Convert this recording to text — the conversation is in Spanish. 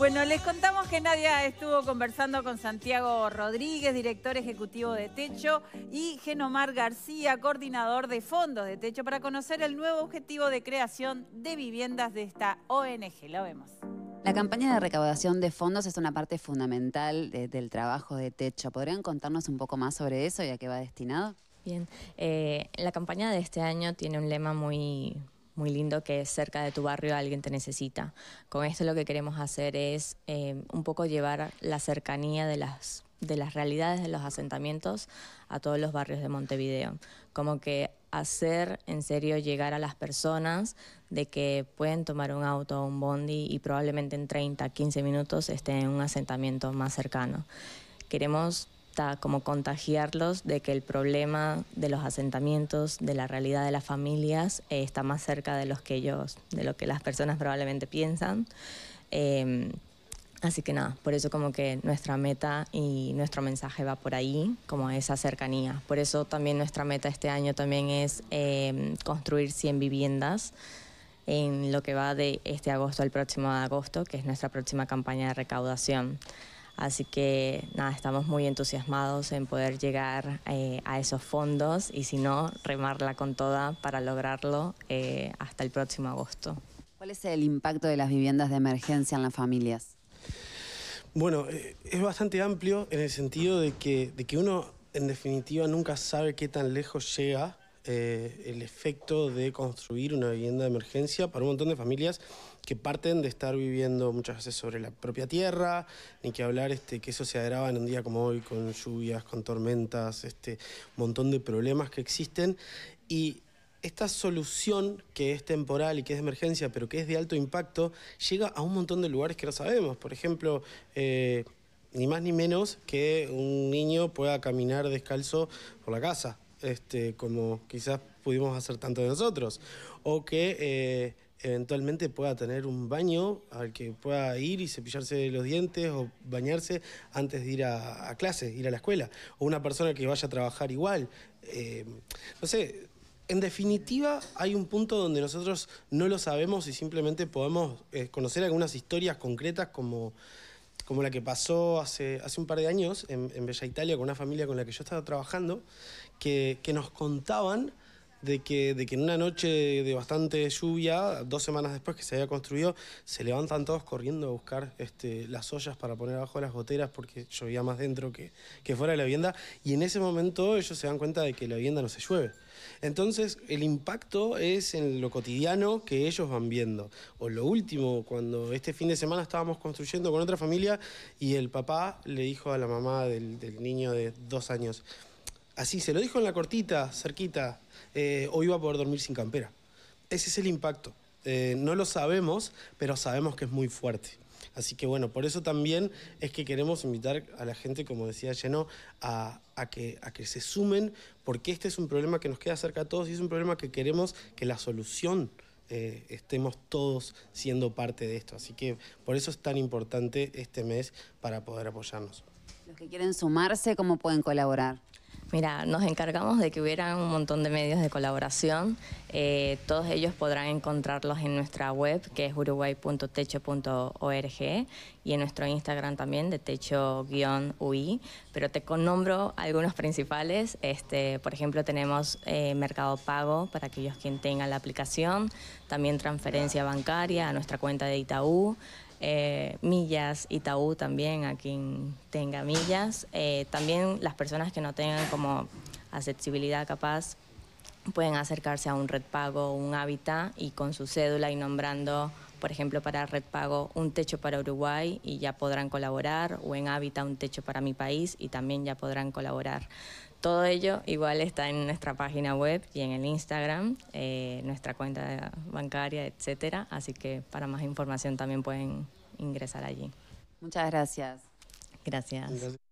Bueno, les contamos que Nadia estuvo conversando con Santiago Rodríguez, director ejecutivo de Techo, y Genomar García, coordinador de fondos de Techo, para conocer el nuevo objetivo de creación de viviendas de esta ONG. Lo vemos. La campaña de recaudación de fondos es una parte fundamental del trabajo de Techo. ¿Podrían contarnos un poco más sobre eso y a qué va destinado? Bien, eh, la campaña de este año tiene un lema muy, muy lindo que cerca de tu barrio alguien te necesita. Con esto lo que queremos hacer es eh, un poco llevar la cercanía de las, de las realidades de los asentamientos a todos los barrios de Montevideo. Como que hacer en serio llegar a las personas de que pueden tomar un auto o un bondi y probablemente en 30, 15 minutos estén en un asentamiento más cercano. Queremos como contagiarlos de que el problema de los asentamientos, de la realidad de las familias, eh, está más cerca de los que ellos, de lo que las personas probablemente piensan. Em, así que nada, por eso como que nuestra meta y nuestro mensaje va por ahí, como esa cercanía. Por eso también nuestra meta este año también es em, construir 100 viviendas en lo que va de este agosto al próximo agosto, que es nuestra próxima campaña de recaudación. Así que nada, estamos muy entusiasmados en poder llegar eh, a esos fondos y si no, remarla con toda para lograrlo eh, hasta el próximo agosto. ¿Cuál es el impacto de las viviendas de emergencia en las familias? Bueno, eh, es bastante amplio en el sentido de que, de que uno en definitiva nunca sabe qué tan lejos llega eh, el efecto de construir una vivienda de emergencia para un montón de familias que parten de estar viviendo muchas veces sobre la propia tierra, ni que hablar este, que eso se agrava en un día como hoy con lluvias, con tormentas, este montón de problemas que existen. Y esta solución que es temporal y que es de emergencia, pero que es de alto impacto, llega a un montón de lugares que no sabemos. Por ejemplo, eh, ni más ni menos que un niño pueda caminar descalzo por la casa este, como quizás pudimos hacer tanto de nosotros. O que eh, eventualmente pueda tener un baño al que pueda ir y cepillarse los dientes o bañarse antes de ir a, a clase, ir a la escuela. O una persona que vaya a trabajar igual. Eh, no sé, en definitiva, hay un punto donde nosotros no lo sabemos y simplemente podemos eh, conocer algunas historias concretas como como la que pasó hace, hace un par de años en, Bella Italia con una familia con la que yo estaba trabajando, que, que nos contaban de que, en una noche de bastante lluvia, dos semanas después que se había construido, se levantan todos corriendo a buscar este, las ollas para poner abajo las goteras porque llovía más dentro que, fuera de la vivienda. Y en ese momento ellos se dan cuenta de que la vivienda no se llueve. Entonces, el impacto es en lo cotidiano que ellos van viendo. O lo último, cuando este fin de semana estábamos construyendo con otra familia y el papá le dijo a la mamá del, del niño de dos años, Así, se lo dijo en la cortita, cerquita, hoy eh, o iba a poder dormir sin campera. Ese es el impacto. Eh, no lo sabemos, pero sabemos que es muy fuerte. Así que bueno, por eso también es que queremos invitar a la gente, como decía Lleno, a, que, se sumen, porque este es un problema que nos queda cerca a todos y es un problema que queremos que la solución eh, estemos todos siendo parte de esto. Así que por eso es tan importante este mes para poder apoyarnos. Los que quieren sumarse, ¿cómo pueden colaborar? Mira, nos encargamos de que hubiera un montón de medios de colaboración. Eh, todos ellos podrán encontrarlos en nuestra web, que es uruguay.techo.org, y en nuestro Instagram también, de techo-ui. Pero te connombro algunos principales. Este, por ejemplo, tenemos eh, Mercado Pago para aquellos quien tengan la aplicación, también transferencia bancaria a nuestra cuenta de Itaú. Eh, millas y Itaú también, a quien tenga millas. Eh, también las personas que no tengan como accesibilidad capaz pueden acercarse a un Red Pago, un hábitat y con su cédula y nombrando, por ejemplo, para Red Pago un techo para Uruguay y ya podrán colaborar, o en hábitat un techo para mi país y también ya podrán colaborar. Todo ello igual está en nuestra página web y en el Instagram, eh, nuestra cuenta bancaria, etcétera. Así que para más información también pueden ingresar allí. Muchas Gracias. gracias.